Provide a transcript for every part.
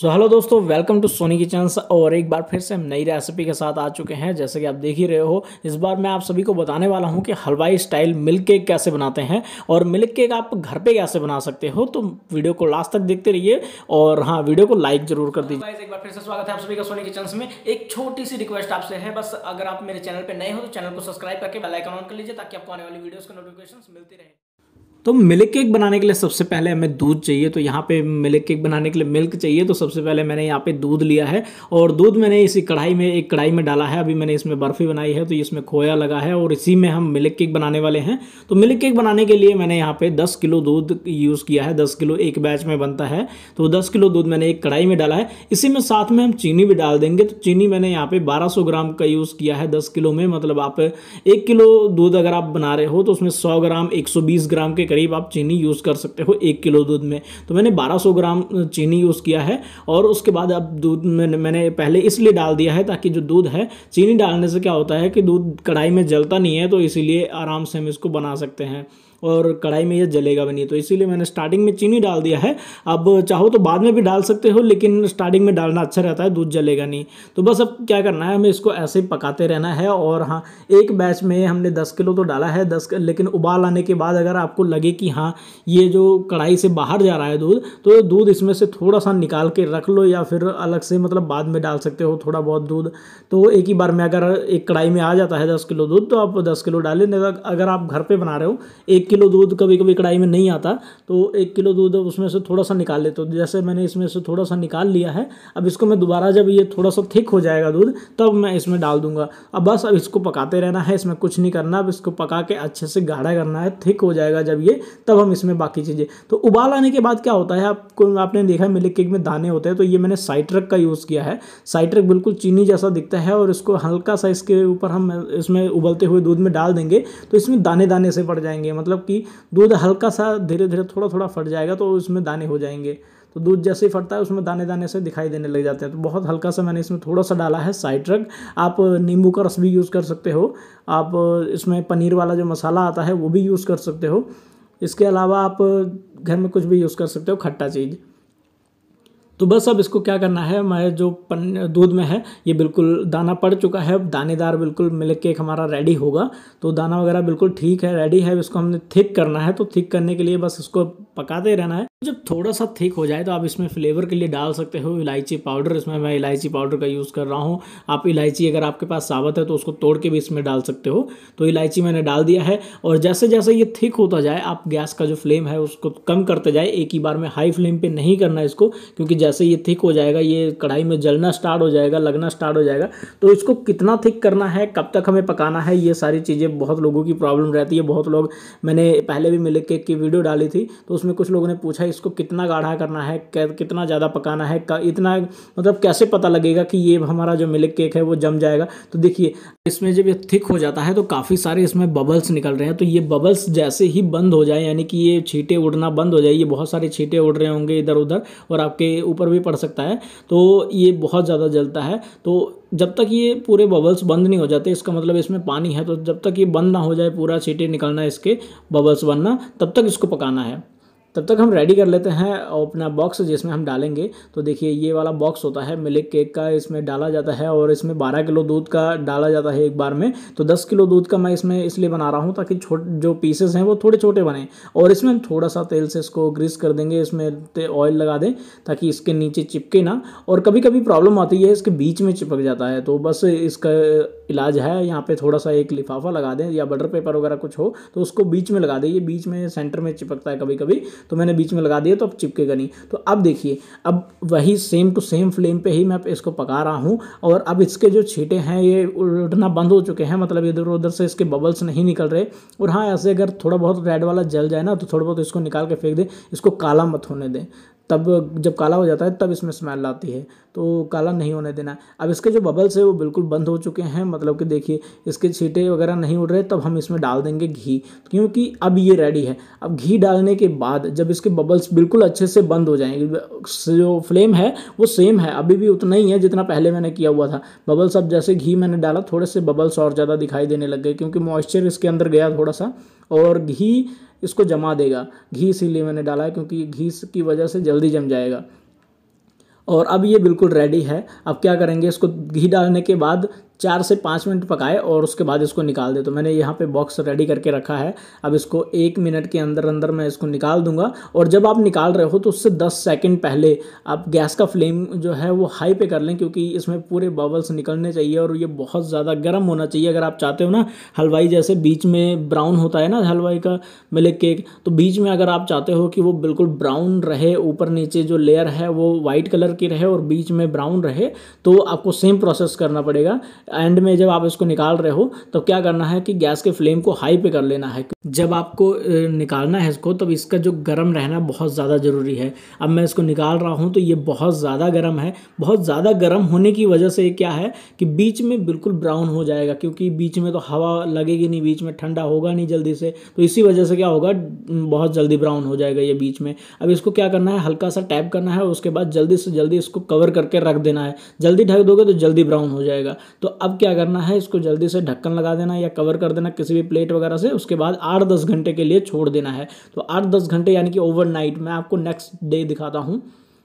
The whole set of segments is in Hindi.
सो हेलो दोस्तों वेलकम टू सोनी किचन्स और एक बार फिर से हम नई रेसिपी के साथ आ चुके हैं जैसे कि आप देख ही रहे हो इस बार मैं आप सभी को बताने वाला हूं कि हलवाई स्टाइल मिल्क केक कैसे बनाते हैं और मिल्क केक आप घर पे कैसे बना सकते हो तो वीडियो को लास्ट तक देखते रहिए और हाँ वीडियो को लाइक जरूर कर दीजिए एक बार फिर से स्वागत है आप सभी का सोनी किचन में एक छोटी सी रिक्वेस्ट आपसे है बस अगर आप मेरे चैनल पर नए हो तो चैनल को सब्सक्राइब करके बेलाइकन ऑन कर लीजिए ताकि आपको आने वाली वीडियोज़ के नोटिफिकेशन मिलती रहे तो मिल्क केक बनाने के लिए सबसे पहले हमें दूध चाहिए तो यहाँ पे मिल्क केक बनाने के लिए मिल्क चाहिए तो सबसे पहले मैंने यहाँ पे दूध लिया है और दूध मैंने इसी कढ़ाई में एक कढ़ाई में डाला है अभी मैंने इसमें बर्फ़ी बनाई है तो इसमें खोया लगा है और इसी में हम मिल्क केक बनाने वाले हैं तो मिल्क केक बनाने के लिए मैंने यहाँ पर दस किलो दूध यूज़ किया है दस किलो एक बैच में बनता है तो दस किलो दूध मैंने एक कढ़ाई में डाला है इसी में साथ में हम चीनी भी डाल देंगे तो चीनी मैंने यहाँ पे बारह ग्राम का यूज़ किया है दस किलो में मतलब आप एक किलो दूध अगर आप बना रहे हो तो उसमें सौ ग्राम एक ग्राम के करीब आप चीनी यूज़ कर सकते हो एक किलो दूध में तो मैंने 1200 ग्राम चीनी यूज़ किया है और उसके बाद अब दूध में मैंने पहले इसलिए डाल दिया है ताकि जो दूध है चीनी डालने से क्या होता है कि दूध कढ़ाई में जलता नहीं है तो इसीलिए आराम से हम इसको बना सकते हैं और कढ़ाई में ये जलेगा भी नहीं तो इसीलिए मैंने स्टार्टिंग में चीनी डाल दिया है अब चाहो तो बाद में भी डाल सकते हो लेकिन स्टार्टिंग में डालना अच्छा रहता है दूध जलेगा नहीं तो बस अब क्या करना है हमें इसको ऐसे ही पकाते रहना है और हाँ एक बैच में हमने दस किलो तो डाला है दस लेकिन उबाल आने के बाद अगर आपको लगे कि हाँ ये जो कढ़ाई से बाहर जा रहा है दूध तो दूध इसमें से थोड़ा सा निकाल के रख लो या फिर अलग से मतलब बाद में डाल सकते हो थोड़ा बहुत दूध तो एक ही बार में अगर एक कढ़ाई में आ जाता है दस किलो दूध तो आप दस किलो डालें तो अगर आप घर पर बना रहे हो एक किलो दूध कभी कभी कढ़ाई में नहीं आता तो एक किलो दूध उसमें से थोड़ा सा निकाल लेते हो जैसे मैंने इसमें से थोड़ा सा निकाल लिया है अब इसको मैं दोबारा जब ये थोड़ा सा थिक हो जाएगा दूध तब मैं इसमें डाल दूंगा अब बस अब इसको पकाते रहना है इसमें कुछ नहीं करना अब इसको पका के अच्छे से गाढ़ा करना है थिक हो जाएगा जब ये तब हम इसमें बाकी चीज़ें तो उबाल आने के बाद क्या होता है आपको आपने देखा है मिल्क केक में दाने होते हैं तो ये मैंने साइट्रक का यूज़ किया है साइट्रक बिल्कुल चीनी जैसा दिखता है और इसको हल्का सा इसके ऊपर हम इसमें उबलते हुए दूध में डाल देंगे तो इसमें दाने दाने से पड़ जाएंगे मतलब कि दूध हल्का सा धीरे धीरे थोड़ा थोड़ा फट जाएगा तो उसमें दाने हो जाएंगे तो दूध जैसे ही फटता है उसमें दाने दाने से दिखाई देने लग जाते हैं तो बहुत हल्का सा मैंने इसमें थोड़ा सा डाला है साइट्रक आप नींबू का रस भी यूज़ कर सकते हो आप इसमें पनीर वाला जो मसाला आता है वो भी यूज़ कर सकते हो इसके अलावा आप घर में कुछ भी यूज़ कर सकते हो खट्टा चीज़ तो बस अब इसको क्या करना है मैं जो पन दूध में है ये बिल्कुल दाना पड़ चुका है दानेदार बिल्कुल मिल्क केक हमारा रेडी होगा तो दाना वगैरह बिल्कुल ठीक है रेडी है इसको हमने थिक करना है तो थिक करने के लिए बस इसको पकाते रहना है जब थोड़ा सा थिक हो जाए तो आप इसमें फ्लेवर के लिए डाल सकते हो इलायची पाउडर इसमें मैं इलायची पाउडर का यूज़ कर रहा हूँ आप इलायची अगर आपके पास साबत है तो उसको तोड़ के भी इसमें डाल सकते हो तो इलायची मैंने डाल दिया है और जैसे जैसे ये थिक होता जाए आप गैस का जो फ्लेम है उसको कम करते जाए एक ही बार में हाई फ्लेम पर नहीं करना इसको क्योंकि जैसे ये थिक हो जाएगा ये कढ़ाई में जलना स्टार्ट हो जाएगा लगना स्टार्ट हो जाएगा तो इसको कितना थिक करना है कब तक हमें पकाना है ये सारी चीज़ें बहुत लोगों की प्रॉब्लम रहती है बहुत लोग मैंने पहले भी मिल के की वीडियो डाली थी तो उसमें कुछ लोगों ने पूछा इसको कितना गाढ़ा करना है कितना ज़्यादा पकाना है इतना मतलब कैसे पता लगेगा कि ये हमारा जो मिल्क केक है वो जम जाएगा तो देखिए इसमें जब ये थिक हो जाता है तो काफ़ी सारे इसमें बबल्स निकल रहे हैं तो ये बबल्स जैसे ही बंद हो जाए यानी कि ये छीटे उड़ना बंद हो जाए ये बहुत सारे छीटे उड़ रहे होंगे इधर उधर और आपके ऊपर भी पड़ सकता है तो ये बहुत ज़्यादा जलता है तो जब तक ये पूरे बबल्स बंद नहीं हो जाते इसका मतलब इसमें पानी है तो जब तक ये बंद ना हो जाए पूरा छीटे निकलना इसके बबल्स बनना तब तक इसको पकाना है तब तक हम रेडी कर लेते हैं अपना बॉक्स जिसमें हम डालेंगे तो देखिए ये वाला बॉक्स होता है मिल्क केक का इसमें डाला जाता है और इसमें 12 किलो दूध का डाला जाता है एक बार में तो 10 किलो दूध का मैं इसमें इसलिए बना रहा हूँ ताकि छोट जो पीसेस हैं वो थोड़े छोटे बने और इसमें हम थोड़ा सा तेल से इसको ग्रीस कर देंगे इसमें ऑयल लगा दें ताकि इसके नीचे चिपके ना और कभी कभी प्रॉब्लम आती है इसके बीच में चिपक जाता है तो बस इसका इलाज है यहाँ पर थोड़ा सा एक लिफाफा लगा दें या बटर पेपर वगैरह कुछ हो तो उसको बीच में लगा दें ये बीच में सेंटर में चिपकता है कभी कभी तो मैंने बीच में लगा दिया तो अब चिपकेगा नहीं तो अब देखिए अब वही सेम टू सेम फ्लेम पे ही मैं इसको पका रहा हूँ और अब इसके जो छीटे हैं ये उड़ना बंद हो चुके हैं मतलब इधर उधर से इसके बबल्स नहीं निकल रहे और हाँ ऐसे अगर थोड़ा बहुत रेड वाला जल जाए ना तो थोड़ा बहुत इसको निकाल के फेंक दें इसको काला मत होने दें तब जब काला हो जाता है तब इसमें स्मेल आती है तो काला नहीं होने देना अब इसके जो बबल्स है वो बिल्कुल बंद हो चुके हैं मतलब कि देखिए इसके छीटे वगैरह नहीं उड़ रहे तब हम इसमें डाल देंगे घी क्योंकि अब ये रेडी है अब घी डालने के बाद जब इसके बबल्स बिल्कुल अच्छे से बंद हो जाएंगे जो फ्लेम है वो सेम है अभी भी उतना ही है जितना पहले मैंने किया हुआ था बबल्स अब जैसे घी मैंने डाला थोड़े से बबल्स और ज़्यादा दिखाई देने लग गए क्योंकि मॉइस्चर इसके अंदर गया थोड़ा सा और घी इसको जमा देगा घी इसीलिए मैंने डाला है क्योंकि घी की वजह से जल्दी जम जाएगा और अब ये बिल्कुल रेडी है अब क्या करेंगे इसको घी डालने के बाद चार से पाँच मिनट पकाए और उसके बाद इसको निकाल दे तो मैंने यहाँ पे बॉक्स रेडी करके रखा है अब इसको एक मिनट के अंदर अंदर मैं इसको निकाल दूंगा और जब आप निकाल रहे हो तो उससे दस सेकेंड पहले आप गैस का फ्लेम जो है वो हाई पे कर लें क्योंकि इसमें पूरे बबल्स निकलने चाहिए और ये बहुत ज़्यादा गर्म होना चाहिए अगर आप चाहते हो ना हलवाई जैसे बीच में ब्राउन होता है ना हलवाई का मिल्क केक तो बीच में अगर आप चाहते हो कि वो बिल्कुल ब्राउन रहे ऊपर नीचे जो लेयर है वो वाइट कलर की रहे और बीच में ब्राउन रहे तो आपको सेम प्रोसेस करना पड़ेगा एंड में जब आप इसको निकाल रहे हो तो क्या करना है कि गैस के फ्लेम को हाई पे कर लेना है जब आपको निकालना है इसको तब इसका जो गर्म रहना बहुत ज़्यादा ज़रूरी है अब मैं इसको निकाल रहा हूँ तो ये बहुत ज़्यादा गर्म है बहुत ज़्यादा गर्म होने की वजह से क्या है कि बीच में बिल्कुल ब्राउन हो जाएगा क्योंकि बीच में तो हवा लगेगी नहीं बीच में ठंडा होगा नहीं जल्दी से तो इसी वजह से क्या होगा बहुत जल्दी ब्राउन हो जाएगा ये बीच में अब इसको क्या करना है हल्का सा टैप करना है उसके बाद जल्दी से जल्दी इसको कवर करके रख देना है जल्दी ढक दोगे तो जल्दी ब्राउन हो जाएगा तो अब क्या करना है इसको जल्दी से ढक्कन लगा देना या कवर कर देना किसी भी प्लेट वगैरह से उसके बाद आठ दस घंटे के लिए छोड़ देना है तो आठ दस घंटे यानी कि ओवरनाइट मैं आपको नेक्स्ट डे दिखाता हूँ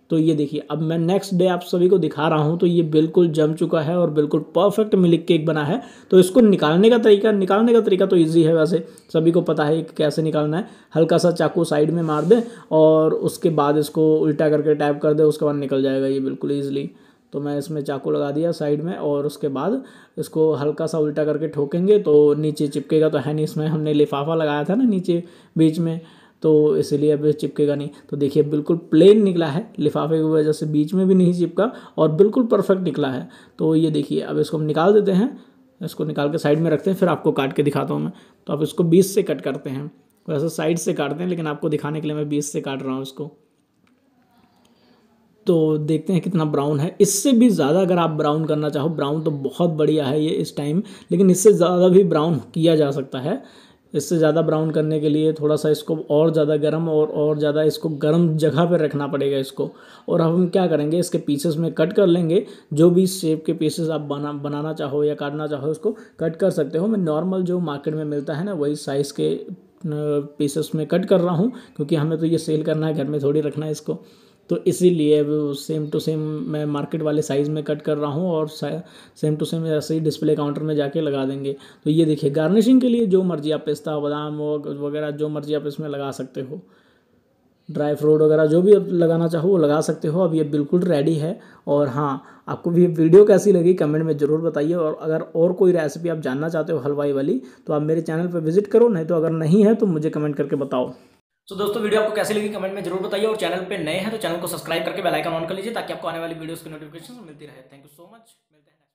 तो ये देखिए अब मैं नेक्स्ट डे आप सभी को दिखा रहा हूँ तो ये बिल्कुल जम चुका है और बिल्कुल परफेक्ट मिल्क केक बना है तो इसको निकालने का तरीका निकालने का तरीका तो ईजी है वैसे सभी को पता है कि कैसे निकालना है हल्का सा चाकू साइड में मार दें और उसके बाद इसको उल्टा करके टैप कर दे उसके बाद निकल जाएगा ये बिल्कुल ईजिली तो मैं इसमें चाकू लगा दिया साइड में और उसके बाद इसको हल्का सा उल्टा करके ठोकेंगे तो नीचे चिपकेगा तो है नहीं इसमें हमने लिफाफा लगाया था ना नीचे बीच में तो इसलिए अब चिपकेगा नहीं तो देखिए बिल्कुल प्लेन निकला है लिफाफे की वजह से बीच में भी नहीं चिपका और बिल्कुल परफेक्ट निकला है तो ये देखिए अब इसको हम निकाल देते हैं इसको निकाल के साइड में रखते हैं फिर आपको काट के दिखाता हूँ मैं तो आप इसको बीस से कट करते हैं वैसे साइड से काटते हैं लेकिन आपको दिखाने के लिए मैं बीस से काट रहा हूँ इसको तो देखते हैं कितना ब्राउन है इससे भी ज़्यादा अगर आप ब्राउन करना चाहो ब्राउन तो बहुत बढ़िया है ये इस टाइम लेकिन इससे ज़्यादा भी ब्राउन किया जा सकता है इससे ज़्यादा ब्राउन करने के लिए थोड़ा सा इसको और ज़्यादा गर्म और और ज़्यादा इसको गर्म जगह पर रखना पड़ेगा इसको और हम क्या करेंगे इसके पीसेस में कट कर लेंगे जो भी शेप के पीसेस आप बना बनाना चाहो या काटना चाहो उसको कट कर सकते हो मैं नॉर्मल जो मार्केट में मिलता है ना वही साइज़ के पीसेस में कट कर रहा हूँ क्योंकि हमें तो ये सेल करना है घर में थोड़ी रखना है इसको तो इसीलिए सेम टू सेम मैं मार्केट वाले साइज़ में कट कर रहा हूँ और सेम टू सेम ऐसे ही डिस्प्ले काउंटर में जाके लगा देंगे तो ये देखिए गार्निशिंग के लिए जो मर्जी आप पिस्ता बादाम वगैरह जो मर्जी आप इसमें लगा सकते हो ड्राई फ्रूट वगैरह जो भी आप लगाना चाहो वो लगा सकते हो अब ये बिल्कुल रेडी है और हाँ आपको भी वीडियो कैसी लगी कमेंट में ज़रूर बताइए और अगर और कोई रेसिपी आप जानना चाहते हो हलवाई वाली तो आप मेरे चैनल पर विजिट करो नहीं तो अगर नहीं है तो मुझे कमेंट करके बताओ तो दोस्तों वीडियो आपको कैसे लगी कमेंट में जरूर बताइए और चैनल पे नए हैं तो चैनल को सब्सक्राइब करके बेल आइकन ऑन कर लीजिए ताकि आपको आने वाली वीडियोस की नोटिफिकेशन मिलती रहे थैंक यू सो मच मिलते हैं